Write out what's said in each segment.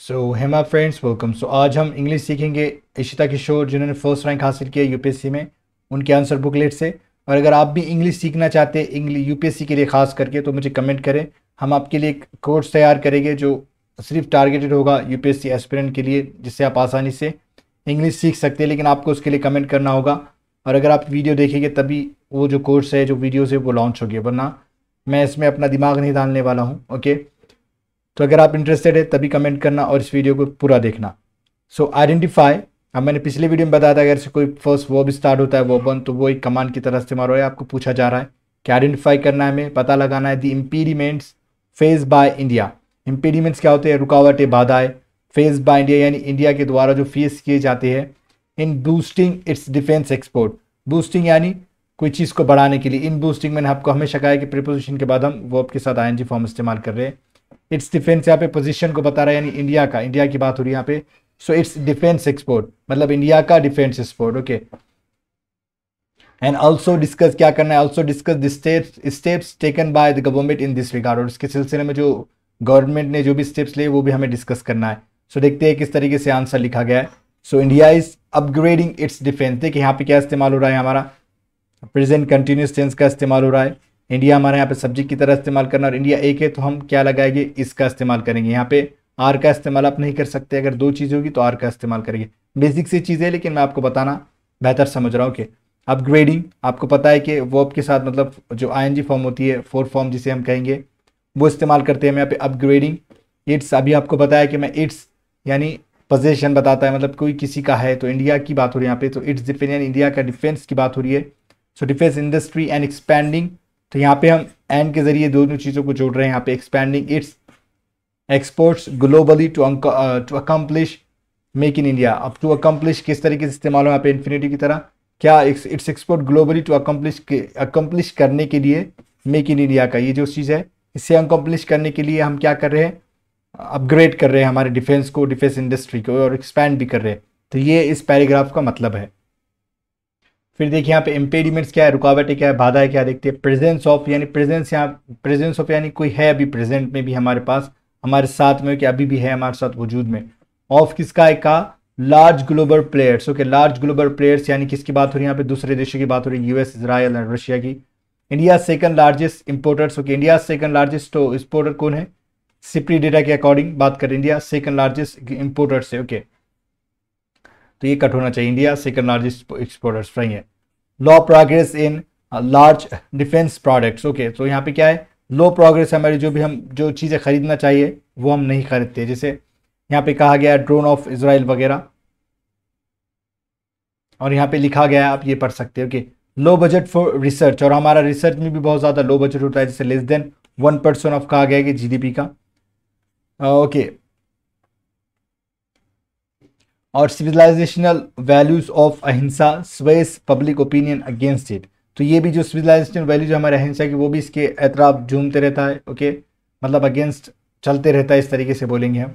सो हेमा friends welcome so आज हम इंग्लिश सीखेंगे इशिता किशोर जिन्होंने फर्स्ट रैंक हासिल किया यूपीएससी में उनके आंसर बुकलेट से और अगर आप भी इंग्लिश सीखना चाहते हैं इंग्लिश यूपीएससी के लिए खास करके तो मुझे कमेंट करें हम आपके लिए एक कोर्स तैयार करेंगे जो सिर्फ टारगेटेड होगा यू पी के लिए जिससे आप आसानी से इंग्लिश सीख सकते हैं लेकिन आपको उसके लिए कमेंट करना होगा और अगर आप वीडियो देखेंगे तभी वो जो कोर्स है जो वीडियोज़ है वो लॉन्च होगी वरना मैं इसमें अपना दिमाग नहीं डालने वाला हूँ ओके okay? तो अगर आप इंटरेस्टेड है तभी कमेंट करना और इस वीडियो को पूरा देखना सो आइडेंटिफाई अब मैंने पिछले वीडियो में बताया था अगर से कोई फर्स्ट भी स्टार्ट होता है बन तो वो एक कमांड की तरह इस्तेमाल हो रहा है आपको पूछा जा रहा है कि आइडेंटिफाई करना है हमें पता लगाना है the impediments face by India impediments क्या होते हैं रुकावटें बाधाएं फेस बाय इंडिया यानी इंडिया के द्वारा जो फेस किए जाते हैं in boosting its defence export boosting यानी कोई चीज़ को बढ़ाने के लिए इन बूस्टिंग मैंने आपको हमेशा कहा है कि प्रिपोजिशन के बाद हम वो आपके साथ आई फॉर्म इस्तेमाल कर रहे हैं इट्स डिफेंस यहाँ पे पोजिशन को बता रहा है यानी इंडिया का इंडिया की बात हो रही है यहाँ पे सो इट्स डिफेंस एक्सपोर्ट मतलब इंडिया का defence export okay and also discuss क्या करना है also discuss steps taken by the government in this regard और इसके सिलसिले में जो गवर्नमेंट ने जो भी स्टेप्स लिए वो भी हमें डिस्कस करना है सो so, देखते हैं किस तरीके से आंसर लिखा गया है so India is upgrading its defence देखिए यहाँ पे क्या इस्तेमाल हो रहा है हमारा प्रेजेंट कंटिन्यूस टेंस का इस्तेमाल हो रहा है इंडिया हमारे यहाँ पे सब्जेक्ट की तरह इस्तेमाल करना और इंडिया एक है तो हम क्या लगाएंगे इसका इस्तेमाल करेंगे यहाँ पे आर का इस्तेमाल आप नहीं कर सकते अगर दो चीज़ें होगी तो आर का इस्तेमाल करेंगे बेसिक सी चीज़ें लेकिन मैं आपको बताना बेहतर समझ रहा हूँ कि अपग्रेडिंग आपको पता है कि वर्ब के साथ मतलब जो आई फॉर्म होती है फोर फॉर्म जिसे हम कहेंगे वो इस्तेमाल करते हैं हम यहाँ पे अपग्रेडिंग इट्स अभी आपको पता है कि मैं इट्स यानी पोजिशन बताता है मतलब कोई किसी का है तो इंडिया की बात हो रही है यहाँ पे तो इट्स डिफेंस यानी इंडिया का डिफेंस की बात हो रही है so defence industry and expanding तो यहाँ पे हम एंड के जरिए दोनों चीज़ों को जोड़ रहे हैं यहाँ पे expanding its exports globally to to accomplish make in India अब टू अकम्पलिश किस तरीके से इस्तेमाल हो यहाँ पे इन्फिनिटी की तरह क्या its export globally to accomplish accomplish करने के लिए मेक इन इंडिया का ये जो चीज़ है इसे अकम्पलिश करने के लिए हम क्या कर रहे हैं अपग्रेड कर रहे हैं हमारे डिफेंस को डिफेंस इंडस्ट्री को और एक्सपैंड भी कर रहे हैं तो ये इस पैराग्राफ का मतलब है फिर देखिए यहाँ पे इम्पेडिमेंट्स क्या है रुकावटें क्या है बाधा है क्या देखते हैं प्रेजेंस ऑफ यानी प्रेजेंस यहाँ प्रेजेंस ऑफ यानी कोई है अभी प्रेजेंट में भी हमारे पास हमारे साथ में कि अभी भी है हमारे साथ वजूद में ऑफ किसका है का large global players okay large global players यानी किसकी बात हो रही है यहाँ पे दूसरे देशों की बात हो रही है यूएस इसराइल एंड रशिया की India second largest importers okay India second largest exporter कौन है सिप्री डेटा के अकॉर्डिंग बात करें इंडिया सेकंड लार्जेस्ट इंपोर्टर्स है ओके okay. तो ये कट होना चाहिए इंडिया सेकेंड लार्जेस्ट एक्सपोर्टर्स रही है low progress in large defence products okay तो यहाँ पे क्या है लो प्रोग्रेस हमारी जो भी हम जो चीज़ें खरीदना चाहिए वो हम नहीं खरीदते जैसे यहाँ पे कहा गया ड्रोन ऑफ इसराइल वगैरह और यहाँ पे लिखा गया है आप ये पढ़ सकते हो कि लो बजट फॉर रिसर्च और हमारा रिसर्च में भी बहुत ज़्यादा लो बजट होता है जैसे less than one percent of कहा गया है कि जीडीपी का ओके okay. और civilisational values of ahimsa sways public opinion against it तो ये भी जो सिविलाइजेशन वैल्यूज हमारे अहिंसा की वो भी इसके एतराब झूमते रहता है ओके मतलब अगेंस्ट चलते रहता है इस तरीके से बोलेंगे हम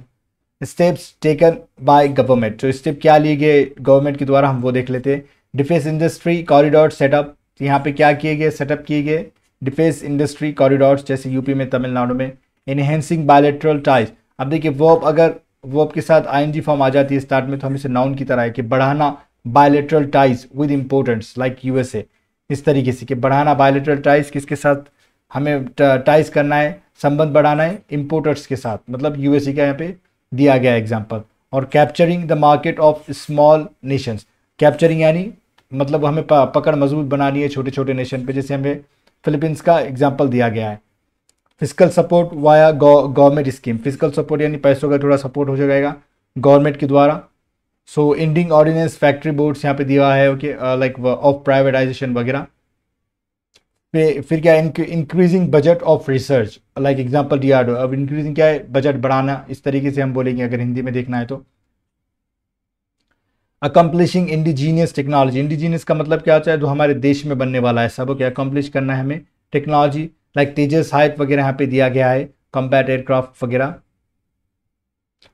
स्टेप्स टेकन बाय गवर्नमेंट तो स्टेप क्या लिए गए गवर्नमेंट के द्वारा हम वो देख लेते हैं डिफेंस इंडस्ट्री कॉरिडोर सेटअप यहाँ पे क्या किए गए सेटअप किए गए डिफेंस इंडस्ट्री कॉरिडोर जैसे यूपी में तमिलनाडु में इनहेंसिंग बायोलेट्रल टाइज अब देखिए वो अगर वो आपके साथ आईएनजी फॉर्म आ जाती है स्टार्ट में तो हम इसे नाउन की तरह है कि बढ़ाना bilateral ties with importance like USA इस तरीके से कि बढ़ाना बायोलेट्रल टाइज किसके साथ हमें टाइज करना है संबंध बढ़ाना है इम्पोर्टर्स के साथ मतलब यूएसए का यहाँ पे दिया गया एग्जाम्पल और capturing the market of small nations capturing यानी मतलब हमें पकड़ मजबूत बनानी है छोटे छोटे नेशन पे जैसे हमें फिलीपींस का एग्जाम्पल दिया गया है physical support via government scheme physical support यानी पैसों का थोड़ा सपोर्ट हो जाएगा गवर्नमेंट के द्वारा so ending ordnance factory boards यहाँ पे दिया है ओके लाइक ऑफ प्राइवेटाइजेशन वगैरह फिर क्या increasing budget of research like D R अब इंक्रीजिंग क्या है बजट बढ़ाना इस तरीके से हम बोलेंगे अगर हिंदी में देखना है तो अकम्पलिशिंग इंडिजीनियस टेक्नोलॉजी इंडिजीनियस का मतलब क्या होता है जो हमारे देश में बनने वाला है सब ओके अकम्पलिश करना है हमें टेक्नोलॉजी लाइक तेजस हाइट वगैरह यहाँ पे दिया गया है कम्पैट एयरक्राफ्ट वगैरह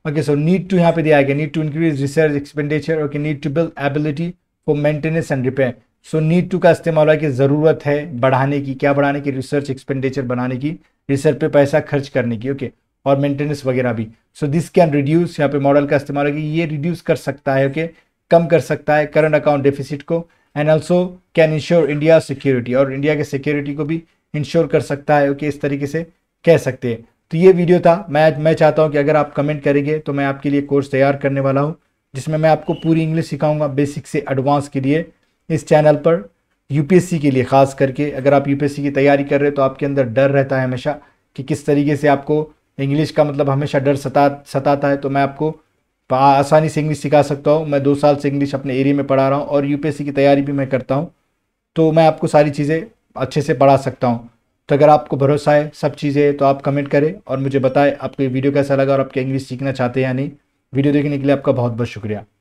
ओके सो नीड टू यहाँ पे दिया गया need to increase research expenditure okay need to build ability for maintenance and repair so need to का इस्तेमाल हुआ कि ज़रूरत है बढ़ाने की क्या बढ़ाने की रिसर्च एक्सपेंडिचर बनाने की रिसर्च पे पैसा खर्च करने की ओके okay? और मेंटेनेंस वगैरह भी सो दिस कैन रिड्यूस यहाँ पे मॉडल का इस्तेमाल होगा ये रिड्यूस कर सकता है ओके okay? कम कर सकता है करंट अकाउंट डेफिसिट को and also can ensure India security और इंडिया के सिक्योरिटी को भी इंश्योर कर सकता है कि इस तरीके से कह सकते हैं तो ये वीडियो था मैं मैं चाहता हूँ कि अगर आप कमेंट करेंगे तो मैं आपके लिए कोर्स तैयार करने वाला हूँ जिसमें मैं आपको पूरी इंग्लिश सिखाऊंगा बेसिक से एडवांस के लिए इस चैनल पर यूपीएससी के लिए ख़ास करके अगर आप यूपीएससी की तैयारी कर रहे हो तो आपके अंदर डर रहता है हमेशा कि किस तरीके से आपको इंग्लिश का मतलब हमेशा डर सता सताता है तो मैं आपको आसानी से इंग्लिश सिखा सकता हूँ मैं दो साल से इंग्लिश अपने एरिया में पढ़ा रहा हूँ और यू की तैयारी भी मैं करता हूँ तो मैं आपको सारी चीज़ें अच्छे से पढ़ा सकता हूँ तो अगर आपको भरोसा है सब चीज़ें तो आप कमेंट करें और मुझे बताएं आपको ये वीडियो कैसा लगा और आप इंग्लिश सीखना चाहते हैं या नहीं वीडियो देखने के लिए आपका बहुत बहुत शुक्रिया